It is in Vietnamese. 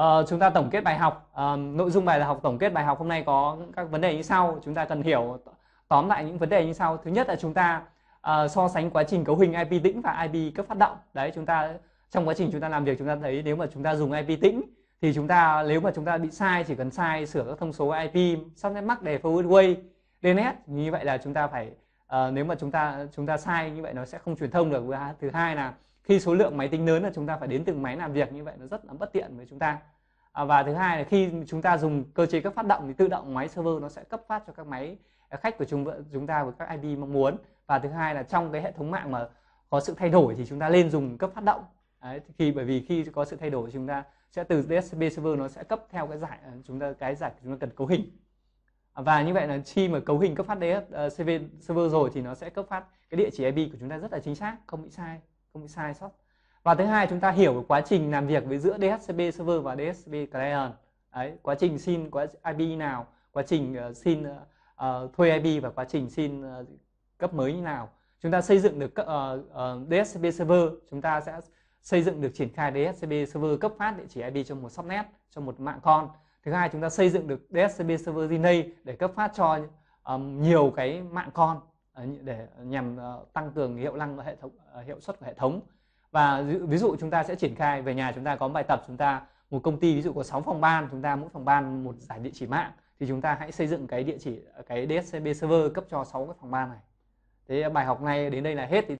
Uh, chúng ta tổng kết bài học uh, nội dung bài là học tổng kết bài học hôm nay có các vấn đề như sau chúng ta cần hiểu tóm lại những vấn đề như sau thứ nhất là chúng ta uh, so sánh quá trình cấu hình IP tĩnh và IP cấp phát động đấy chúng ta trong quá trình chúng ta làm việc chúng ta thấy nếu mà chúng ta dùng IP tĩnh thì chúng ta nếu mà chúng ta bị sai chỉ cần sai sửa các thông số IP subnet mắc đề forward way DNS như vậy là chúng ta phải à, nếu mà chúng ta chúng ta sai như vậy nó sẽ không truyền thông được thứ hai là khi số lượng máy tính lớn là chúng ta phải đến từng máy làm việc như vậy nó rất là bất tiện với chúng ta à, và thứ hai là khi chúng ta dùng cơ chế cấp phát động thì tự động máy server nó sẽ cấp phát cho các máy khách của chúng chúng ta với các IP mong muốn và thứ hai là trong cái hệ thống mạng mà có sự thay đổi thì chúng ta lên dùng cấp phát động Đấy, khi bởi vì khi có sự thay đổi chúng ta sẽ từ DSP server nó sẽ cấp theo cái giải chúng ta cái giải chúng ta cần cấu hình và như vậy là khi mà cấu hình cấp phát DH, uh, ờ, server, server rồi thì nó sẽ cấp phát cái địa chỉ IP của chúng ta rất là chính xác không bị sai không bị sai sót và thứ hai chúng ta hiểu cái quá trình làm việc với giữa DHCP server và DHCP client Đấy, quá trình xin quá IP nào quá trình uh, xin uh, thuê IP và quá trình xin uh, cấp mới như nào chúng ta xây dựng được uh, uh, DHCP server chúng ta sẽ xây dựng được triển khai DHCP server cấp phát địa chỉ IP cho một subnet cho một mạng con thứ hai chúng ta xây dựng được dhcp server relay để cấp phát cho um, nhiều cái mạng con ờ, để nhằm ờ, tăng cường hiệu năng và hệ thống ờ, hiệu suất của hệ thống và ví dụ chúng ta sẽ triển khai về nhà chúng ta có bài tập chúng ta một công ty ví dụ có 6 phòng ban chúng ta mỗi phòng ban một giải địa chỉ mạng thì chúng ta hãy xây dựng cái địa chỉ cái dhcp server cấp cho 6 cái phòng ban này thế bài học này đến đây là hết thì